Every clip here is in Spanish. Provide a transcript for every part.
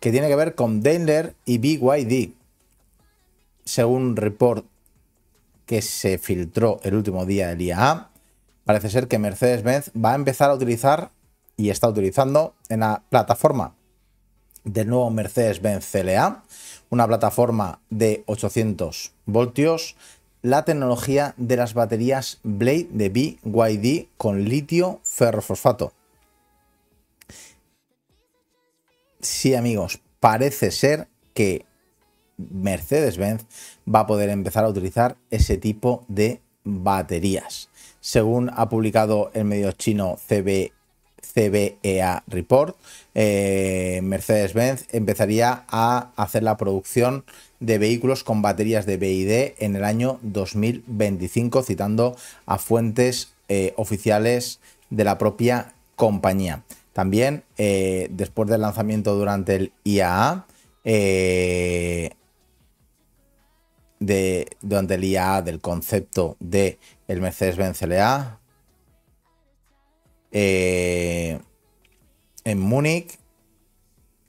que tiene que ver con Daimler y BYD. Según un report que se filtró el último día del IAA, parece ser que Mercedes-Benz va a empezar a utilizar y está utilizando en la plataforma del nuevo Mercedes-Benz CLA, una plataforma de 800 voltios, la tecnología de las baterías Blade de BYD con litio ferrofosfato. sí amigos, parece ser que Mercedes-Benz va a poder empezar a utilizar ese tipo de baterías. Según ha publicado el medio chino CBEA Report, eh, Mercedes-Benz empezaría a hacer la producción de vehículos con baterías de BID en el año 2025, citando a fuentes eh, oficiales de la propia compañía. También, eh, después del lanzamiento durante el IAA, eh, de, durante el IAA del concepto de el Mercedes-Benz LA, eh, en Múnich,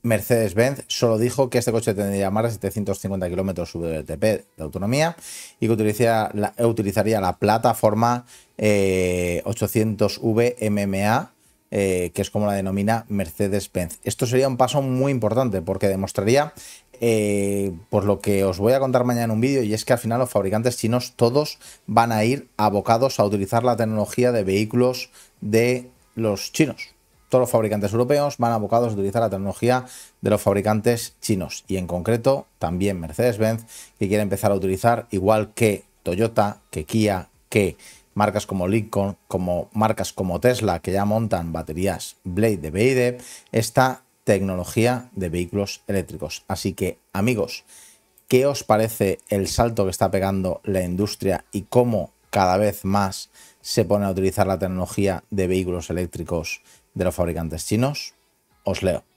Mercedes-Benz solo dijo que este coche tendría más de 750 kilómetros de autonomía y que utilizaría la, utilizaría la plataforma 800 V.M.M.A. Eh, que es como la denomina Mercedes-Benz. Esto sería un paso muy importante porque demostraría eh, por pues lo que os voy a contar mañana en un vídeo, y es que al final los fabricantes chinos todos van a ir abocados a utilizar la tecnología de vehículos de los chinos. Todos los fabricantes europeos van abocados a utilizar la tecnología de los fabricantes chinos. Y en concreto también Mercedes-Benz, que quiere empezar a utilizar, igual que Toyota, que Kia, que marcas como Lincoln, como marcas como Tesla, que ya montan baterías Blade de BID, e, esta tecnología de vehículos eléctricos. Así que, amigos, ¿qué os parece el salto que está pegando la industria y cómo cada vez más se pone a utilizar la tecnología de vehículos eléctricos de los fabricantes chinos? Os leo.